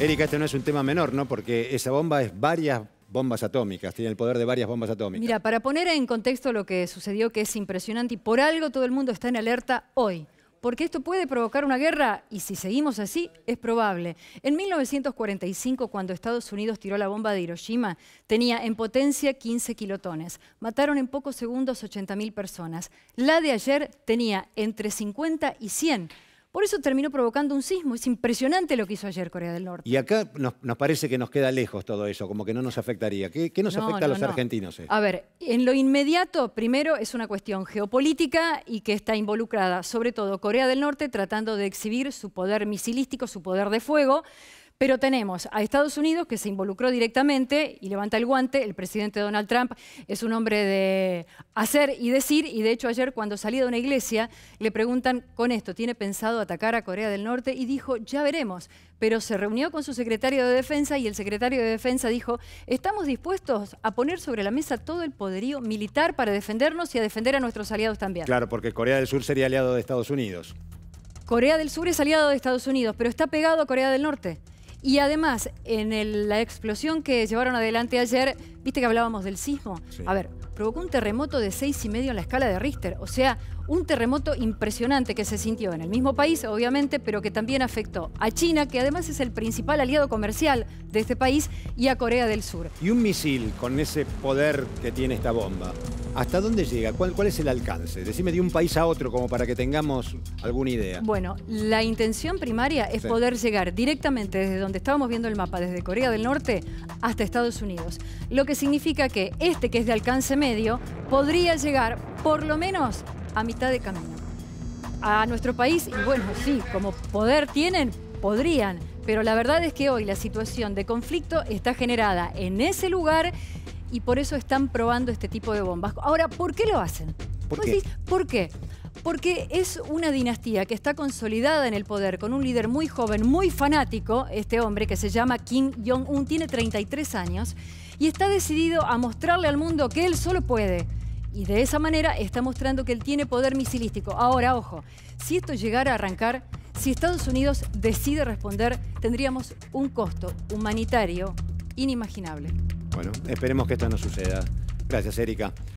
Erika, este no es un tema menor, ¿no? Porque esa bomba es varias bombas atómicas, tiene el poder de varias bombas atómicas. Mira, para poner en contexto lo que sucedió, que es impresionante, y por algo todo el mundo está en alerta hoy. Porque esto puede provocar una guerra y si seguimos así, es probable. En 1945, cuando Estados Unidos tiró la bomba de Hiroshima, tenía en potencia 15 kilotones. Mataron en pocos segundos 80.000 personas. La de ayer tenía entre 50 y 100 por eso terminó provocando un sismo. Es impresionante lo que hizo ayer Corea del Norte. Y acá nos, parece que nos queda lejos todo eso, como que no nos afectaría. ¿Qué, nos afecta a los argentinos? Eh? A ver, en lo inmediato, primero es una cuestión geopolítica y que está involucrada sobre todo Corea del Norte tratando de exhibir su poder misilístico, su poder de fuego. Pero tenemos a Estados Unidos que se involucró directamente y levanta el guante. El presidente Donald Trump es un hombre de hacer y decir. Y de hecho ayer cuando salía de una iglesia le preguntan con esto, ¿tiene pensado atacar a Corea del Norte? Y dijo, ya veremos. Pero se reunió con su secretario de Defensa y el secretario de Defensa dijo, estamos dispuestos a poner sobre la mesa todo el poderío militar para defendernos y a defender a nuestros aliados también. Claro, porque Corea del Sur sería aliado de Estados Unidos. Corea del Sur es aliado de Estados Unidos, pero está pegado a Corea del Norte. Y además, en la explosión que llevaron adelante ayer, viste que hablábamos del sismo. A ver, provocó un terremoto de seis y medio en la escala de Richter. O sea, un terremoto impresionante que se sintió en el mismo país, obviamente, pero que también afectó a China, que además es el principal aliado comercial de este país, y a Corea del Sur. Y un misil con ese poder que tiene esta bomba, ¿hasta dónde llega? ¿Cuál, cuál es el alcance? Decime de un país a otro como para que tengamos alguna idea. Bueno, la intención primaria es poder llegar directamente desde donde donde estábamos viendo el mapa desde Corea del Norte hasta Estados Unidos. Lo que significa que este, que es de alcance medio, podría llegar por lo menos a mitad de camino. A nuestro país, y bueno, sí, como poder tienen, podrían, pero la verdad es que hoy la situación de conflicto está generada en ese lugar y por eso están probando este tipo de bombas. Ahora, ¿por qué lo hacen? ¿Por qué? ¿Por qué? porque es una dinastía que está consolidada en el poder con un líder muy joven, muy fanático, este hombre que se llama Kim Jong-un, tiene 33 años, y está decidido a mostrarle al mundo que él solo puede. Y de esa manera está mostrando que él tiene poder misilístico. Ahora, ojo, si esto llegara a arrancar, si Estados Unidos decide responder, tendríamos un costo humanitario inimaginable. Bueno, esperemos que esto no suceda. Gracias, Erika.